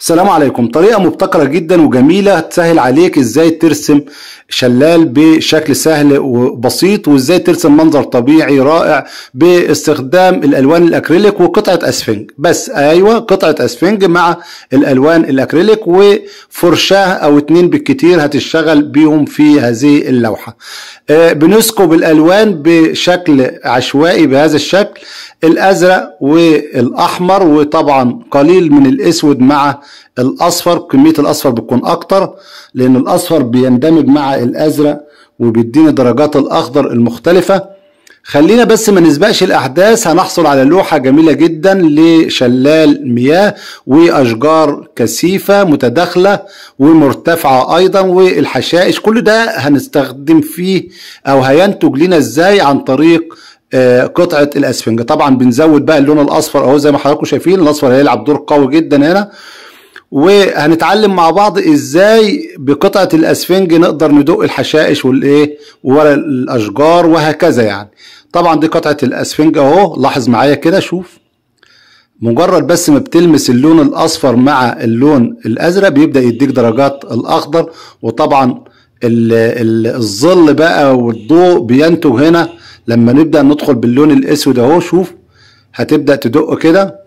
السلام عليكم طريقة مبتكرة جدا وجميلة تسهل عليك ازاي ترسم شلال بشكل سهل وبسيط وازاي ترسم منظر طبيعي رائع باستخدام الالوان الاكريليك وقطعة اسفنج بس ايوه قطعة اسفنج مع الالوان الاكريليك وفرشاه او اتنين بالكتير هتشتغل بيهم في هذه اللوحة آه، بنسكب الالوان بشكل عشوائي بهذا الشكل الازرق والاحمر وطبعا قليل من الاسود مع الاصفر كميه الاصفر بتكون اكتر لان الاصفر بيندمج مع الازرق وبيديني درجات الاخضر المختلفه خلينا بس ما نسبقش الاحداث هنحصل على لوحه جميله جدا لشلال مياه واشجار كثيفه متداخله ومرتفعه ايضا والحشائش كل ده هنستخدم فيه او هينتج لنا ازاي عن طريق آه، قطعه الاسفنج طبعا بنزود بقى اللون الاصفر اهو زي ما حضراتكم شايفين الاصفر هيلعب دور قوي جدا هنا وهنتعلم مع بعض ازاي بقطعه الاسفنج نقدر ندق الحشائش والايه ورا الاشجار وهكذا يعني طبعا دي قطعه الاسفنج اهو لاحظ معايا كده شوف مجرد بس ما بتلمس اللون الاصفر مع اللون الازرق بيبدا يديك درجات الاخضر وطبعا الظل بقى والضوء بينتج هنا لما نبدأ ندخل باللون الاسود اهو شوف هتبدأ تدق كده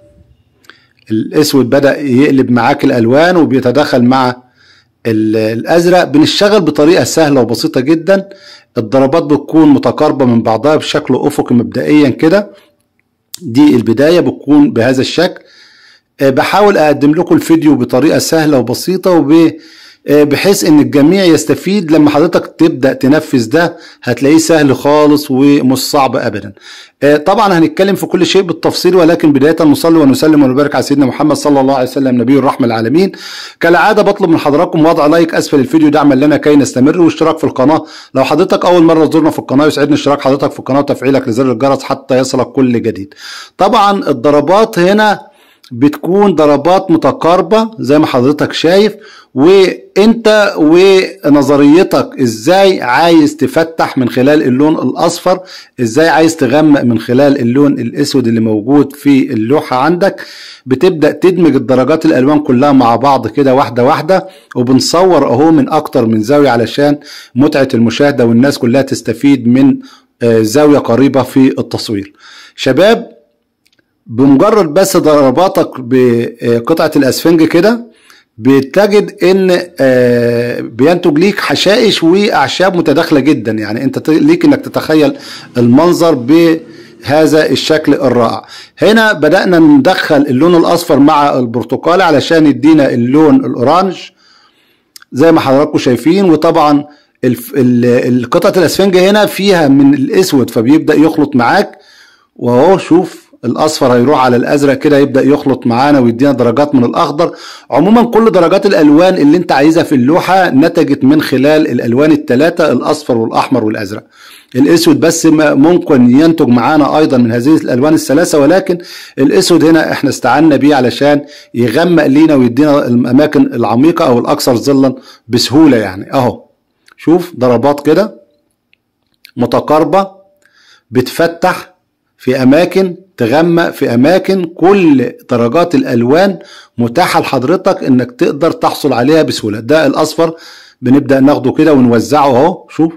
الاسود بدأ يقلب معاك الالوان وبيتداخل مع الازرق بنشتغل بطريقة سهلة وبسيطة جدا الضربات بتكون متقاربة من بعضها بشكل افقي مبدئيا كده دي البداية بتكون بهذا الشكل أه، بحاول اقدم لكم الفيديو بطريقة سهلة وبسيطة وبطريقة آه، بحيث ان الجميع يستفيد لما حضرتك تبدا تنفذ ده هتلاقيه سهل خالص ومش صعب ابدا آه، طبعا هنتكلم في كل شيء بالتفصيل ولكن بدايه نصلي ونسلم ونبارك على سيدنا محمد صلى الله عليه وسلم نبي الرحمه العالمين كالعاده بطلب من حضراتكم وضع لايك اسفل الفيديو دعما لنا كي نستمر واشتراك في القناه لو حضرتك اول مره تزورنا في القناه يسعدني اشتراك حضرتك في القناه وتفعيلك لزر الجرس حتى يصلك كل جديد طبعا الضربات هنا بتكون ضربات متقاربه زي ما حضرتك شايف وانت ونظريتك ازاي عايز تفتح من خلال اللون الاصفر ازاي عايز تغمق من خلال اللون الاسود اللي موجود في اللوحه عندك بتبدا تدمج الدرجات الالوان كلها مع بعض كده واحده واحده وبنصور اهو من اكتر من زاويه علشان متعه المشاهده والناس كلها تستفيد من آه، زاويه قريبه في التصوير شباب بمجرد بس ضرباتك بقطعه الاسفنج كده بتجد ان آه، بينتج ليك حشائش واعشاب متداخله جدا يعني انت ليك انك تتخيل المنظر بهذا الشكل الرائع هنا بدانا ندخل اللون الاصفر مع البرتقالي علشان يدينا اللون الاورانج زي ما حضراتكم شايفين وطبعا قطعه الاسفنج هنا فيها من الاسود فبيبدا يخلط معاك وهو شوف الاصفر هيروح على الازرق كده يبدا يخلط معانا ويدينا درجات من الاخضر عموما كل درجات الالوان اللي انت عايزها في اللوحه نتجت من خلال الالوان الثلاثه الاصفر والاحمر والازرق الاسود بس ممكن ينتج معانا ايضا من هذه الالوان الثلاثه ولكن الاسود هنا احنا استعنا بيه علشان يغمق لينا ويدينا الاماكن العميقه او الاكثر ظلا بسهوله يعني اهو شوف ضربات كده متقاربه بتفتح في اماكن تغمق في اماكن كل درجات الالوان متاحه لحضرتك انك تقدر تحصل عليها بسهوله ده الاصفر بنبدا ناخده كده ونوزعه اهو شوف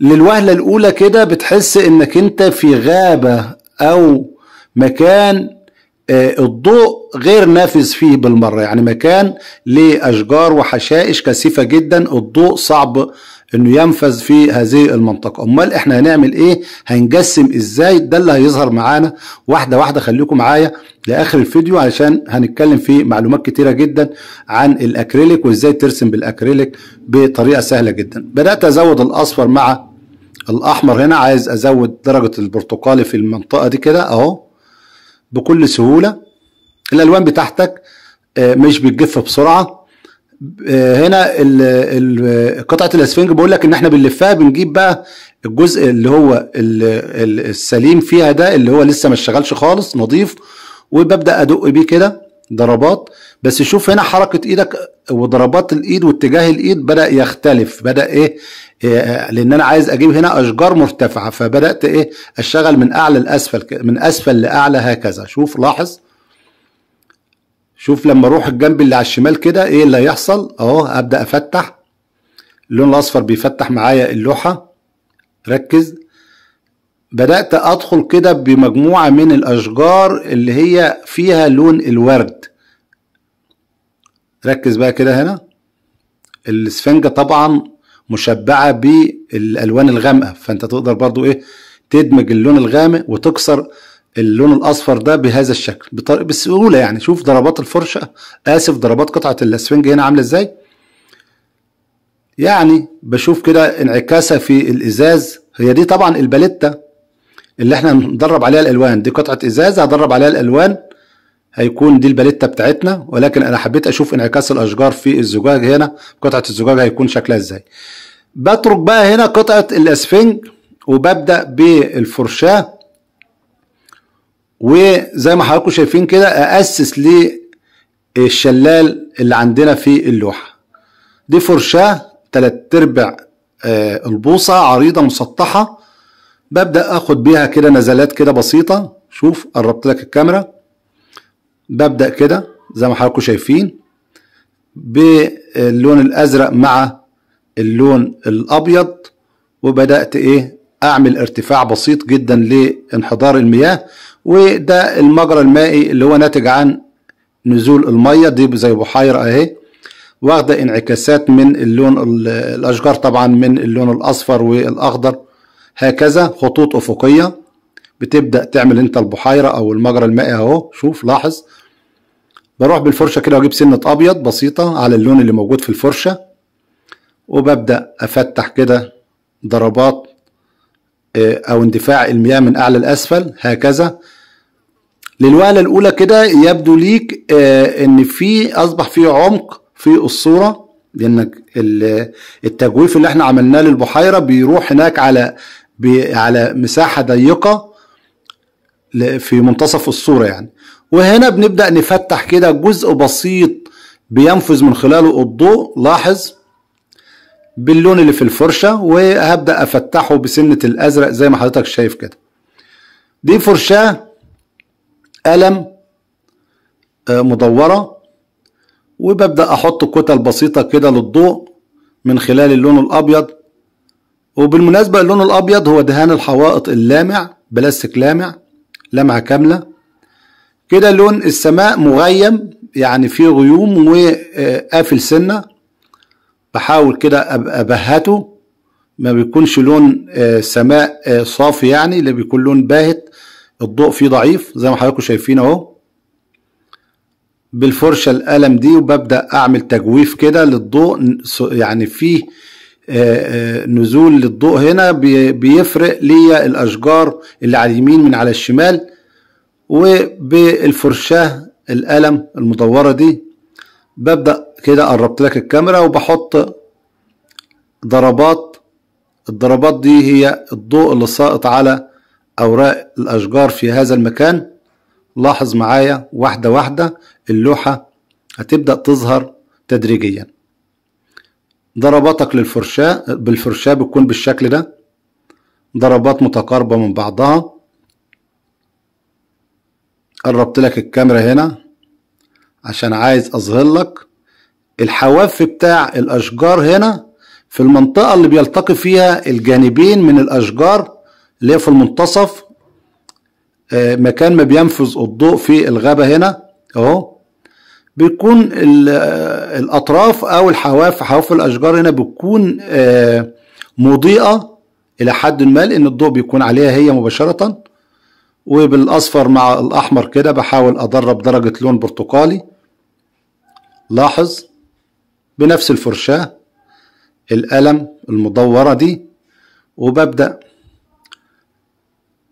للوهله الاولى كده بتحس انك انت في غابه او مكان آه، الضوء غير نافذ فيه بالمره يعني مكان ليه اشجار وحشائش كثيفه جدا الضوء صعب انه ينفذ في هذه المنطقه امال احنا هنعمل ايه هنجسم ازاي ده اللي هيظهر معانا واحده واحده خليكم معايا لاخر الفيديو علشان هنتكلم في معلومات كتيره جدا عن الاكريليك وازاي ترسم بالاكريليك بطريقه سهله جدا بدات ازود الاصفر مع الاحمر هنا عايز ازود درجه البرتقالي في المنطقه دي كده اهو بكل سهوله الالوان بتاعتك آه، مش بتجف بسرعه هنا قطعه الاسفنج بقول لك ان احنا بنلفها بنجيب بقى الجزء اللي هو السليم فيها ده اللي هو لسه ما اشتغلش خالص نظيف وببدا ادق بيه كده ضربات بس شوف هنا حركه ايدك وضربات الايد واتجاه الايد بدا يختلف بدا ايه, آه، لان انا عايز اجيب هنا اشجار مرتفعه فبدات ايه اشتغل من اعلى لاسفل من اسفل لاعلى هكذا شوف لاحظ شوف لما اروح الجنب اللي على الشمال كده ايه اللي هيحصل اهو ابدا افتح اللون الاصفر بيفتح معايا اللوحه ركز بدات ادخل كده بمجموعه من الاشجار اللي هي فيها لون الورد ركز بقى كده هنا الاسفنجه طبعا مشبعه بالالوان الغامقه فانت تقدر برضو ايه تدمج اللون الغامق وتكسر اللون الاصفر ده بهذا الشكل بسهوله يعني شوف ضربات الفرشه اسف ضربات قطعه الاسفنج هنا عامله ازاي يعني بشوف كده انعكاسها في الازاز هي دي طبعا الباليتا اللي احنا هندرب عليها الالوان دي قطعه ازاز هدرب عليها الالوان هيكون دي الباليتا بتاعتنا ولكن انا حبيت اشوف انعكاس الاشجار في الزجاج هنا قطعه الزجاج هيكون شكلها ازاي بترك بقى هنا قطعه الاسفنج وببدا بالفرشاه وزي ما حضراتكم شايفين كده أأسس للشلال اللي عندنا في اللوحة دي فرشاة تلات ارباع آه، البوصة عريضة مسطحة ببدأ أخد بيها كده نزلات كده بسيطة شوف قربت لك الكاميرا ببدأ كده زي ما حضراتكم شايفين باللون الأزرق مع اللون الأبيض وبدأت إيه اعمل ارتفاع بسيط جدا لانحدار المياه وده المجرى المائي اللي هو ناتج عن نزول الميه دي زي بحيره اهي واخده انعكاسات من اللون الاشجار طبعا من اللون الاصفر والاخضر هكذا خطوط افقيه بتبدا تعمل انت البحيره او المجرى المائي اهو شوف لاحظ بروح بالفرشه كده واجيب سنه ابيض بسيطه على اللون اللي موجود في الفرشه وببدا افتح كده ضربات آه، او اندفاع المياه من اعلى لاسفل هكذا للوهله الاولى كده يبدو ليك آه، ان في اصبح في عمق في الصوره لانك التجويف اللي احنا عملناه للبحيره بيروح هناك على على مساحه ضيقه في منتصف الصوره يعني وهنا بنبدا نفتح كده جزء بسيط بينفذ من خلاله الضوء لاحظ باللون اللي في الفرشة وهبدأ افتحه بسنة الازرق زي ما حضرتك شايف كده دي فرشاة قلم آه، مدورة وببدأ احط كتل بسيطة كده للضوء من خلال اللون الابيض وبالمناسبة اللون الابيض هو دهان الحوائط اللامع بلاستيك لامع لمعة كاملة كده لون السماء مغيم يعني فيه غيوم وقافل سنة بحاول كده ابهته ما بيكونش لون آه، سماء آه، صافي يعني اللي بيكون لون باهت الضوء فيه ضعيف زي ما حضراتكم شايفين اهو بالفرشة القلم دي وببدأ أعمل تجويف كده للضوء يعني فيه آه، نزول للضوء هنا بيفرق ليا الأشجار اللي على اليمين من على الشمال وبالفرشاه القلم المدورة دي ببدأ كده قربت لك الكاميرا وبحط ضربات الضربات دي هي الضوء اللي ساقط على أوراق الأشجار في هذا المكان لاحظ معايا واحدة واحدة اللوحة هتبدأ تظهر تدريجيا ضرباتك للفرشاة بالفرشاة بتكون بالشكل ده ضربات متقاربة من بعضها قربت لك الكاميرا هنا عشان عايز اظهر لك الحواف بتاع الاشجار هنا في المنطقة اللي بيلتقي فيها الجانبين من الاشجار اللي هي في المنتصف آه، مكان ما بينفذ الضوء في الغابة هنا اهو بيكون الاطراف او الحواف حواف الاشجار هنا بتكون آه، مضيئة الى حد ما لان الضوء بيكون عليها هي مباشرة وبالاصفر مع الاحمر كده بحاول ادرب درجة لون برتقالي لاحظ بنفس الفرشاة القلم المدورة دي وببدأ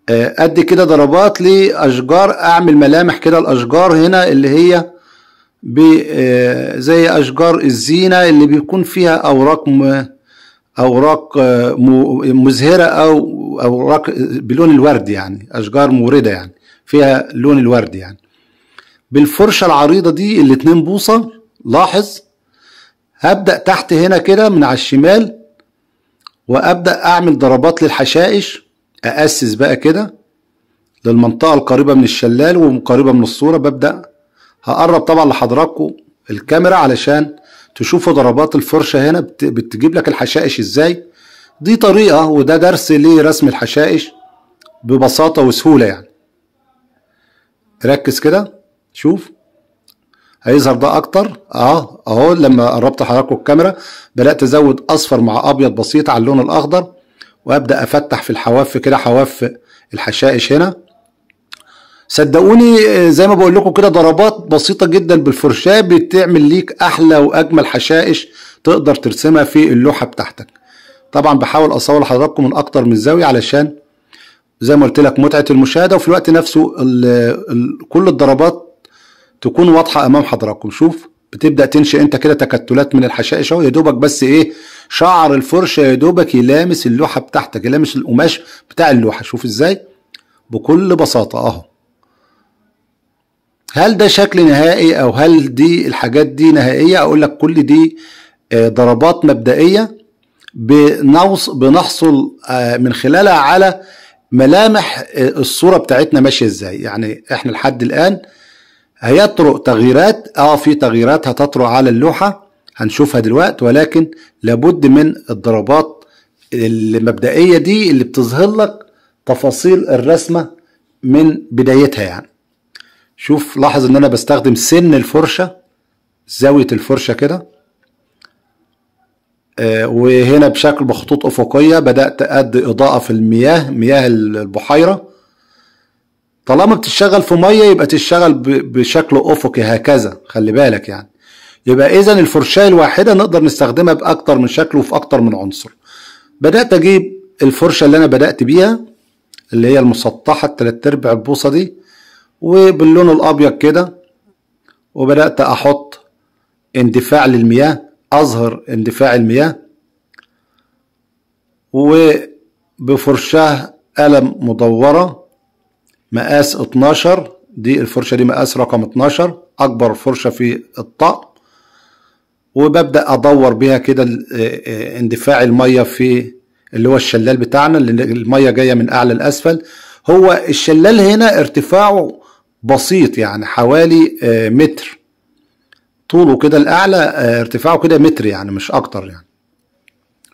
آه، أدي كده ضربات لأشجار أعمل ملامح كده الأشجار هنا اللي هي آه، زي أشجار الزينة اللي بيكون فيها أوراق أوراق آه، مزهرة أو أوراق بلون الورد يعني أشجار موردة يعني فيها لون الورد يعني بالفرشة العريضة دي الاتنين بوصة لاحظ هبدأ تحت هنا كده من على الشمال وأبدأ أعمل ضربات للحشائش أأسس بقى كده للمنطقة القريبة من الشلال وقريبة من الصورة ببدأ هقرب طبعا لحضراتكم الكاميرا علشان تشوفوا ضربات الفرشة هنا بتجيب لك الحشائش ازاي دي طريقة وده درس لرسم الحشائش ببساطة وسهولة يعني ركز كده شوف هيظهر ده اكتر اه اهو لما قربت حضراتكم الكاميرا بدات ازود اصفر مع ابيض بسيط على اللون الاخضر وابدا افتح في الحواف كده حواف الحشائش هنا صدقوني آه، زي ما بقول لكم كده ضربات بسيطه جدا بالفرشاه بتعمل ليك احلى واجمل حشائش تقدر ترسمها في اللوحه بتاعتك طبعا بحاول اصور لحضراتكم من اكتر من زاويه علشان زي ما قلت لك متعه المشاهده وفي الوقت نفسه الـ الـ كل الضربات تكون واضحه امام حضراتكم شوف بتبدا تنشئ انت كده تكتلات من الحشائش اهو يا دوبك بس ايه شعر الفرشه يا دوبك يلامس اللوحه بتاعتك يلامس القماش بتاع اللوحه شوف ازاي بكل بساطه اهو هل ده شكل نهائي او هل دي الحاجات دي نهائيه اقول لك كل دي آه، ضربات مبدئيه بنوص بنحصل آه، من خلالها على ملامح آه، الصوره بتاعتنا ماشيه ازاي يعني احنا لحد الان هيطرق تغييرات اه في تغييرات هتطرق على اللوحة هنشوفها دلوقتي ولكن لابد من الضربات المبدئية دي اللي بتظهر لك تفاصيل الرسمة من بدايتها يعني شوف لاحظ ان انا بستخدم سن الفرشة زاوية الفرشة كده آه وهنا بشكل بخطوط افقية بدأت ادي اضاءة في المياه مياه البحيرة طالما بتشتغل في ميه يبقى تشتغل بشكل افقي هكذا خلي بالك يعني يبقى اذا الفرشاه الواحده نقدر نستخدمها باكتر من شكل وفي اكتر من عنصر بدات اجيب الفرشه اللي انا بدات بيها اللي هي المسطحه التلات ارباع البوصه دي وباللون الابيض كده وبدات احط اندفاع للمياه اظهر اندفاع المياه وبفرشاه قلم مدوره مقاس 12 دي الفرشة دي مقاس رقم 12 أكبر فرشة في الطقم وببدأ أدور بيها كده آه، اندفاع المية في اللي هو الشلال بتاعنا اللي المية جاية من أعلى لأسفل هو الشلال هنا ارتفاعه بسيط يعني حوالي آه، متر طوله كده الأعلى آه، ارتفاعه كده متر يعني مش أكتر يعني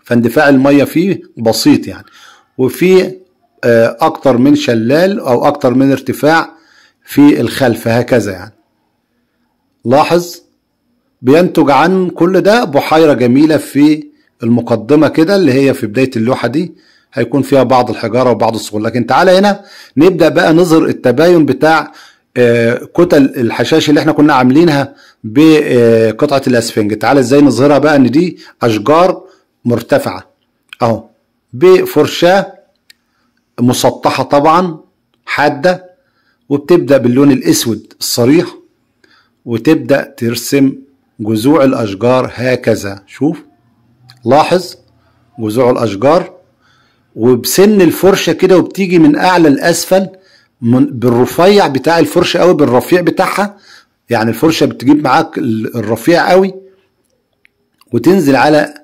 فاندفاع المية فيه بسيط يعني وفي آه، اكتر من شلال او اكتر من ارتفاع في الخلف هكذا يعني لاحظ بينتج عن كل ده بحيرة جميلة في المقدمة كده اللي هي في بداية اللوحة دي هيكون فيها بعض الحجارة وبعض الصخور لكن تعالى هنا نبدأ بقى نظهر التباين بتاع آه، كتل الحشاش اللي احنا كنا عاملينها بقطعة آه، الاسفنج تعالى ازاي نظهرها بقى ان دي اشجار مرتفعة اهو بفرشاة مسطحة طبعا حادة وبتبدأ باللون الأسود الصريح وتبدأ ترسم جذوع الأشجار هكذا شوف لاحظ جذوع الأشجار وبسن الفرشة كده وبتيجي من أعلى لأسفل بالرفيع بتاع الفرشة قوي بالرفيع بتاعها يعني الفرشة بتجيب معاك الرفيع قوي وتنزل على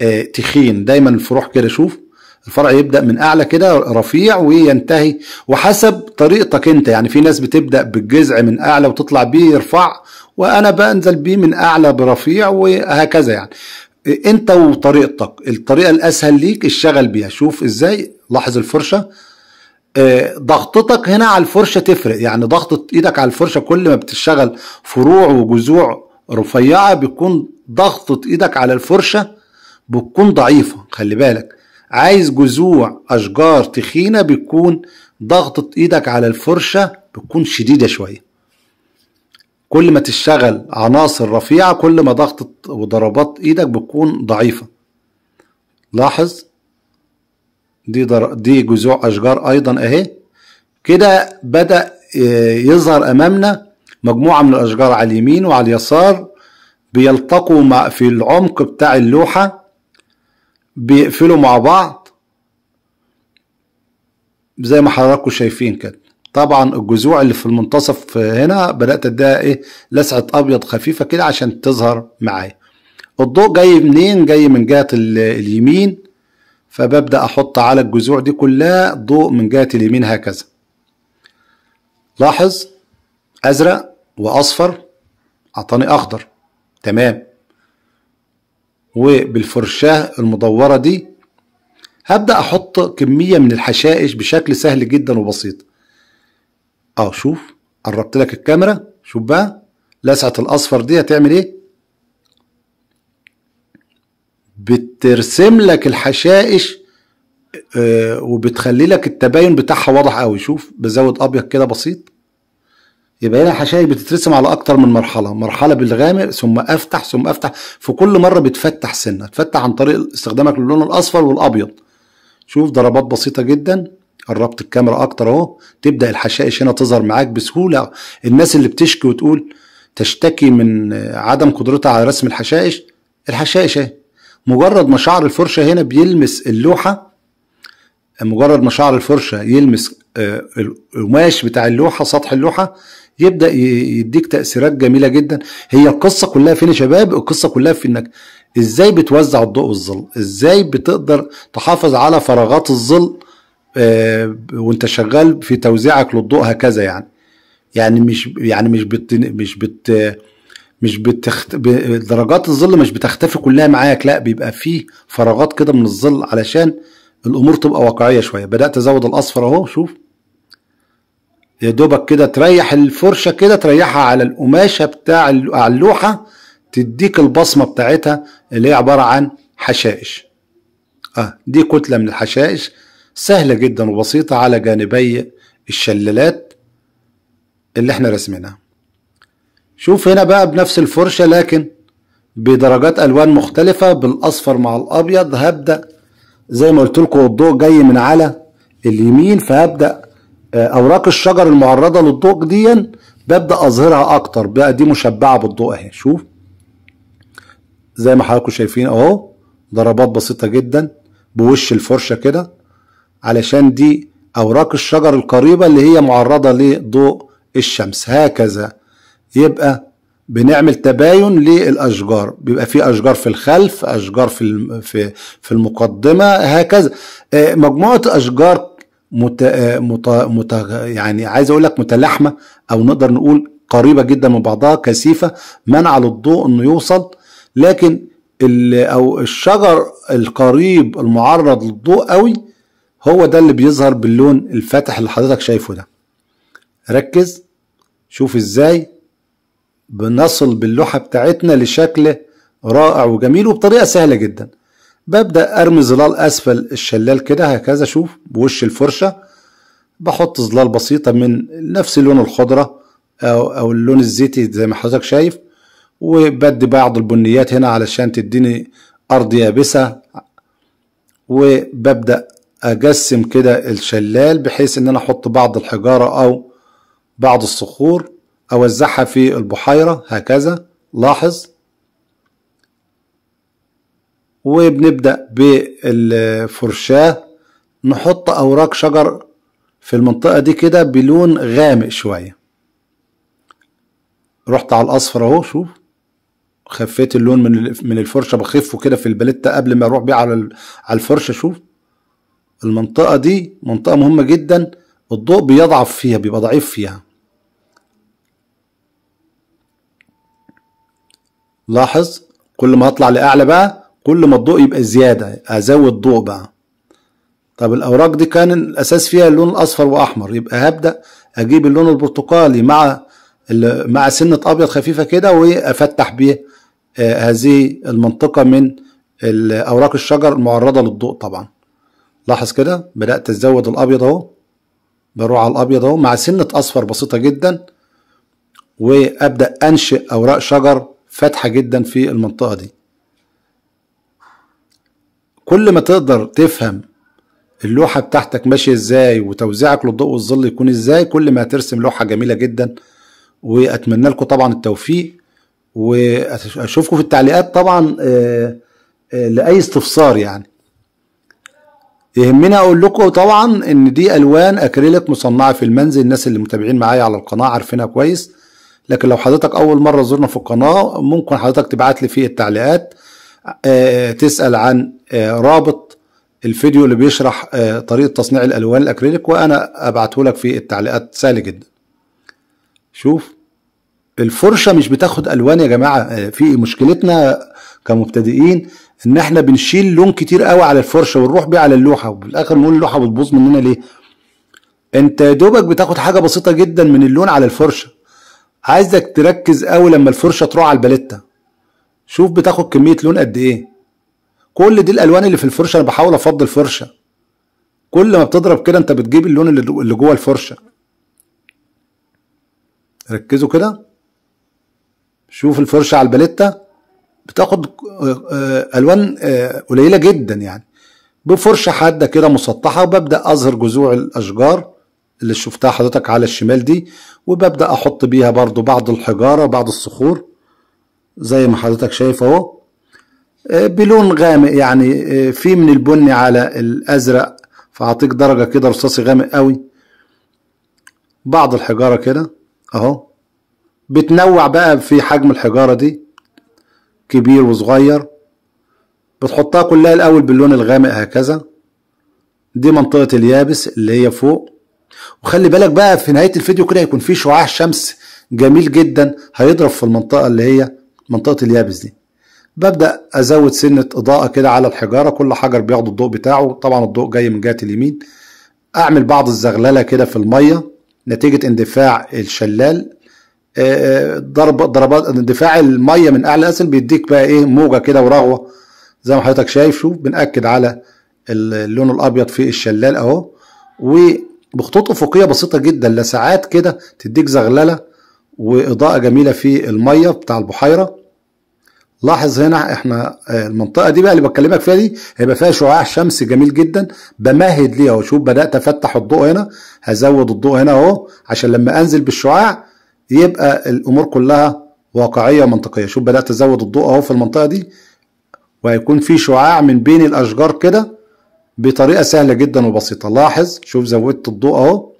آه، تخين دايما الفروح كده شوف الفرع يبدا من اعلى كده رفيع وينتهي وحسب طريقتك انت يعني في ناس بتبدا بالجذع من اعلى وتطلع بيه يرفع وانا بنزل بيه من اعلى برفيع وهكذا يعني انت وطريقتك الطريقه الاسهل ليك الشغل بيها شوف ازاي لاحظ الفرشه آه، ضغطتك هنا على الفرشه تفرق يعني ضغطه ايدك على الفرشه كل ما بتشتغل فروع وجذوع رفيعه بيكون ضغطه ايدك على الفرشه بتكون ضعيفه خلي بالك عايز جذوع أشجار تخينة بتكون ضغطة إيدك على الفرشة بتكون شديدة شوية كل ما تشتغل عناصر رفيعة كل ما ضغطة وضربات إيدك بتكون ضعيفة لاحظ دي در... دي جذوع أشجار أيضا أهي كده بدأ آه، يظهر أمامنا مجموعة من الأشجار على اليمين وعلى اليسار بيلتقوا مع في العمق بتاع اللوحة بيقفلوا مع بعض زي ما حضراتكم شايفين كده طبعا الجذوع اللي في المنتصف هنا بدات اديها ايه لسعه ابيض خفيفه كده عشان تظهر معايا الضوء جاي منين جاي من جهه اليمين فببدا احط على الجذوع دي كلها ضوء من جهه اليمين هكذا لاحظ ازرق واصفر اعطاني اخضر تمام وبالفرشاه المدورة دي هبدأ أحط كمية من الحشائش بشكل سهل جدا وبسيط اه شوف قربت لك الكاميرا شوف بقى لسعة الأصفر دي هتعمل ايه بترسم لك الحشائش آه، وبتخلي لك التباين بتاعها واضح قوي شوف بزود ابيض كده بسيط يبقى هنا الحشائش بتترسم على اكتر من مرحله مرحله بالغامق ثم افتح ثم افتح في كل مره بتفتح سنه تفتح عن طريق استخدامك للون الاصفر والابيض شوف ضربات بسيطه جدا قربت الكاميرا اكتر اهو تبدا الحشائش هنا تظهر معاك بسهوله الناس اللي بتشكي وتقول تشتكي من عدم قدرتها على رسم الحشائش الحشائش اهي مجرد ما شعر الفرشه هنا بيلمس اللوحه مجرد ما شعر الفرشه يلمس آه، القماش بتاع اللوحه سطح اللوحه يبدا يديك تاثيرات جميله جدا هي القصه كلها فين يا شباب القصه كلها في انك ازاي بتوزع الضوء والظل ازاي بتقدر تحافظ على فراغات الظل آه، وانت شغال في توزيعك للضوء هكذا يعني يعني مش يعني مش بت مش بت مش بتخت... درجات الظل مش بتختفي كلها معاك لا بيبقى فيه فراغات كده من الظل علشان الامور تبقى واقعيه شويه بدات ازود الاصفر اهو شوف يا دوبك كده تريح الفرشه كده تريحها على القماشه بتاع على اللوحه تديك البصمه بتاعتها اللي هي عباره عن حشائش اه دي كتله من الحشائش سهله جدا وبسيطه على جانبي الشلالات اللي احنا رسمناها شوف هنا بقى بنفس الفرشه لكن بدرجات الوان مختلفه بالاصفر مع الابيض هبدا زي ما قلت لكم الضوء جاي من على اليمين فهبدا آه، اوراق الشجر المعرضه للضوء دي ببدا اظهرها اكتر بقى دي مشبعه بالضوء اهي شوف زي ما حضراتكم شايفين اهو ضربات بسيطه جدا بوش الفرشه كده علشان دي اوراق الشجر القريبه اللي هي معرضه لضوء الشمس هكذا يبقى بنعمل تباين للاشجار بيبقى في اشجار في الخلف اشجار في في في المقدمه هكذا آه، مجموعه اشجار مت... مت... مت... يعني عايز اقول لك متلاحمه او نقدر نقول قريبه جدا من بعضها كثيفه منع للضوء انه يوصل لكن ال... او الشجر القريب المعرض للضوء قوي هو ده اللي بيظهر باللون الفاتح اللي حضرتك شايفه ده ركز شوف ازاي بنصل باللوحه بتاعتنا لشكل رائع وجميل وبطريقه سهله جدا ببدأ أرمي ظلال أسفل الشلال كده هكذا شوف بوش الفرشة بحط ظلال بسيطة من نفس لون الخضرة أو, أو اللون الزيتي زي ما حضرتك شايف وبدي بعض البنيات هنا علشان تديني أرض يابسة وببدأ أجسم كده الشلال بحيث إن أنا أحط بعض الحجارة أو بعض الصخور أوزعها في البحيرة هكذا لاحظ وبنبدأ بالفرشاة نحط أوراق شجر في المنطقة دي كده بلون غامق شوية رحت على الأصفر أهو شوف خفيت اللون من من الفرشة بخفه كده في البلتة قبل ما أروح بيه على على الفرشة شوف المنطقة دي منطقة مهمة جدا الضوء بيضعف فيها بيبقى ضعيف فيها لاحظ كل ما اطلع لاعلى بقى كل ما الضوء يبقى زيادة أزود ضوء بقى طب الأوراق دي كان الأساس فيها اللون الأصفر وأحمر يبقى هبدأ أجيب اللون البرتقالي مع مع سنة أبيض خفيفة كده وأفتح بيه آه، هذه المنطقة من أوراق الشجر المعرضة للضوء طبعا لاحظ كده بدأت أزود الأبيض أهو بروح على الأبيض أهو مع سنة أصفر بسيطة جدا وأبدأ أنشئ أوراق شجر فاتحة جدا في المنطقة دي كل ما تقدر تفهم اللوحة بتاعتك ماشية ازاي وتوزيعك للضوء والظل يكون ازاي كل ما هترسم لوحة جميلة جدا واتمنى لكم طبعا التوفيق واشوفكم في التعليقات طبعا آه، آه، لاي استفسار يعني يهمني اقول لكم طبعا ان دي الوان اكريليك مصنعه في المنزل الناس اللي متابعين معايا على القناه عارفينها كويس لكن لو حضرتك اول مره زورنا في القناه ممكن حضرتك تبعت لي في التعليقات آه، تسال عن آه، رابط الفيديو اللي بيشرح آه، طريقه تصنيع الالوان الاكريليك وانا ابعته لك في التعليقات سهل جدا شوف الفرشه مش بتاخد الوان يا جماعه في مشكلتنا كمبتدئين ان احنا بنشيل لون كتير قوي على الفرشه ونروح بيه على اللوحه وفي الاخر نقول اللوحه بتبوظ مننا ليه انت دوبك بتاخد حاجه بسيطه جدا من اللون على الفرشه عايزك تركز قوي لما الفرشه تروح على الباليتة شوف بتاخد كمية لون قد ايه كل دي الالوان اللي في الفرشة انا بحاول افضي الفرشة كل ما بتضرب كده انت بتجيب اللون اللي جوه الفرشة ركزوا كده شوف الفرشة على الباليتا بتاخد آه، آه، الوان آه، قليلة جدا يعني بفرشة حادة كده مسطحة وببدأ اظهر جذوع الاشجار اللي شفتها حضرتك على الشمال دي وببدأ احط بيها برضو بعض الحجارة بعض الصخور زي ما حضرتك شايف اهو آه، بلون غامق يعني آه، في من البني على الازرق فاعطيك درجه كده رصاصي غامق قوي بعض الحجاره كده اهو بتنوع بقى في حجم الحجاره دي كبير وصغير بتحطها كلها الاول باللون الغامق هكذا دي منطقه اليابس اللي هي فوق وخلي بالك بقى في نهايه الفيديو كده هيكون في شعاع شمس جميل جدا هيضرب في المنطقه اللي هي منطقة اليابس دي ببدأ أزود سنة إضاءة كده على الحجارة كل حجر بياخد الضوء بتاعه طبعا الضوء جاي من جهة اليمين أعمل بعض الزغللة كده في المية نتيجة اندفاع الشلال آه، آه، ضرب ضربات اندفاع المية من أعلى اسفل بيديك بقى إيه موجة كده ورغوة زي ما حضرتك شايف شوف بنأكد على اللون الأبيض في الشلال أهو وبخطوط أفقية بسيطة جدا لساعات كده تديك زغللة واضاءه جميله في الميه بتاع البحيره لاحظ هنا احنا آه، المنطقه دي بقى اللي بكلمك فيها دي هيبقى فيها شعاع شمس جميل جدا بمهد ليها وشوف بدات افتح الضوء هنا هزود الضوء هنا اهو عشان لما انزل بالشعاع يبقى الامور كلها واقعيه ومنطقيه شوف بدات ازود الضوء اهو في المنطقه دي وهيكون في شعاع من بين الاشجار كده بطريقه سهله جدا وبسيطه لاحظ شوف زودت الضوء اهو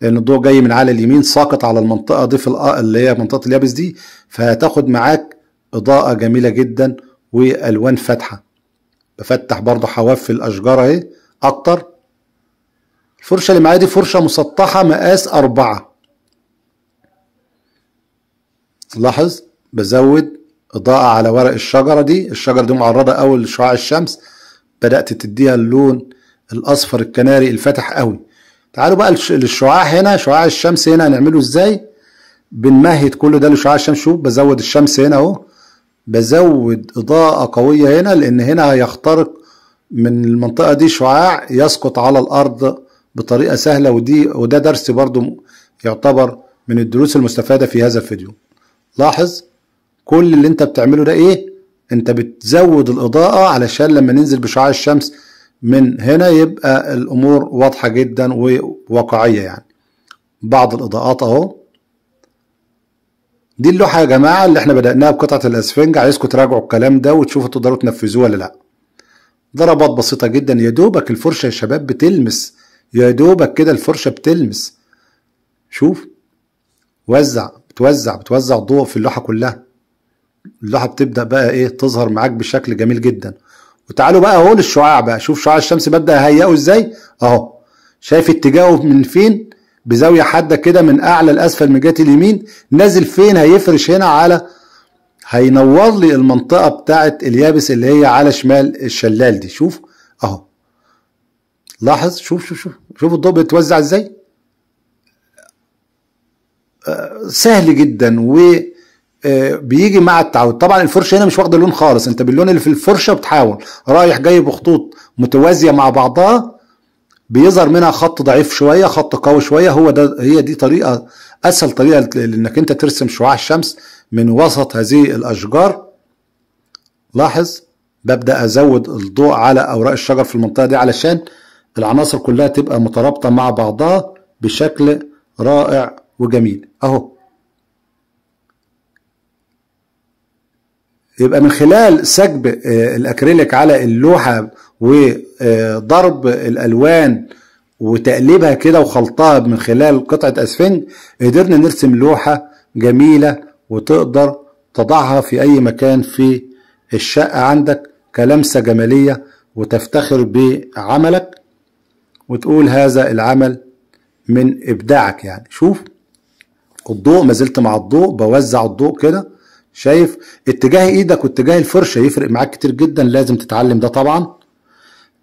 لان الضوء جاي من على اليمين ساقط على المنطقه دي في اللي هي منطقه اليابس دي فهتاخد معاك اضاءه جميله جدا والوان فاتحه بفتح برضه حواف الاشجار اهي اكتر الفرشه اللي معايا دي فرشه مسطحه مقاس أربعة لاحظ بزود اضاءه على ورق الشجره دي الشجره دي معرضه قوي لشعاع الشمس بدات تديها اللون الاصفر الكناري الفاتح قوي تعالوا بقى للشعاع هنا شعاع الشمس هنا هنعمله ازاي بنمهد كل ده لشعاع الشمس شوف بزود الشمس هنا اهو بزود اضاءة قوية هنا لان هنا هيخترق من المنطقة دي شعاع يسقط على الارض بطريقة سهلة ودي وده درس برضو يعتبر من الدروس المستفادة في هذا الفيديو لاحظ كل اللي انت بتعمله ده ايه انت بتزود الاضاءة علشان لما ننزل بشعاع الشمس من هنا يبقى الامور واضحه جدا وواقعيه يعني بعض الاضاءات اهو دي اللوحه يا جماعه اللي احنا بداناها بقطعه الاسفنج عايزكم تراجعوا الكلام ده وتشوفوا تقدروا تنفذوه ولا لا ضربات بسيطه جدا يا دوبك الفرشه يا شباب بتلمس يا دوبك كده الفرشه بتلمس شوف وزع بتوزع بتوزع الضوء في اللوحه كلها اللوحه بتبدا بقى ايه تظهر معاك بشكل جميل جدا وتعالوا بقى اهو للشعاع بقى شوف شعاع الشمس بدا هيئه ازاي اهو شايف اتجاهه من فين بزاويه حاده كده من اعلى لاسفل من جهه اليمين نازل فين هيفرش هنا على هينور لي المنطقه بتاعه اليابس اللي هي على شمال الشلال دي شوف اهو لاحظ شوف شوف شوف شوف الضوء بيتوزع ازاي آه، سهل جدا و بيجي مع التعود طبعا الفرشه هنا مش واخده لون خالص انت باللون اللي في الفرشه بتحاول رايح جاي بخطوط متوازيه مع بعضها بيظهر منها خط ضعيف شويه خط قوي شويه هو ده هي دي طريقه اسهل طريقه لانك انت ترسم شعاع الشمس من وسط هذه الاشجار لاحظ ببدا ازود الضوء على اوراق الشجر في المنطقه دي علشان العناصر كلها تبقى مترابطه مع بعضها بشكل رائع وجميل اهو يبقى من خلال سكب آه، الاكريليك على اللوحه وضرب الالوان وتقليبها كده وخلطها من خلال قطعه اسفنج قدرنا نرسم لوحه جميله وتقدر تضعها في اي مكان في الشقه عندك كلمسه جماليه وتفتخر بعملك وتقول هذا العمل من ابداعك يعني شوف الضوء ما زلت مع الضوء بوزع الضوء كده شايف اتجاه ايدك واتجاه الفرشه يفرق معاك كتير جدا لازم تتعلم ده طبعا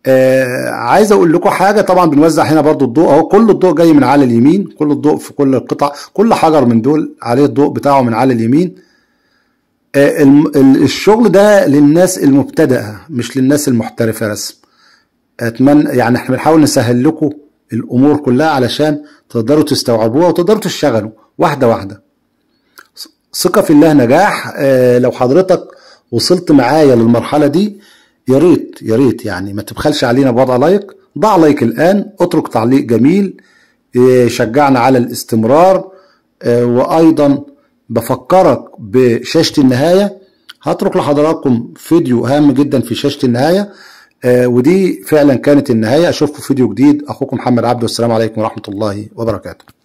آه عايز اقول لكم حاجه طبعا بنوزع هنا برضو الضوء اهو كل الضوء جاي من على اليمين كل الضوء في كل القطع كل حجر من دول عليه الضوء بتاعه من على اليمين آه الشغل ده للناس المبتدئه مش للناس المحترفه رسم اتمنى يعني احنا بنحاول نسهل لكم الامور كلها علشان تقدروا تستوعبوها وتقدروا تشتغلوا واحده واحده ثقة في الله نجاح آه، لو حضرتك وصلت معايا للمرحلة دي يا ريت يا ريت يعني ما تبخلش علينا بوضع لايك ضع لايك الآن اترك تعليق جميل آه، شجعنا على الاستمرار آه، وأيضا بفكرك بشاشة النهاية هترك لحضراتكم فيديو هام جدا في شاشة النهاية ودي فعلا كانت النهاية أشوفكم فيديو جديد أخوكم محمد عبده والسلام عليكم ورحمة الله وبركاته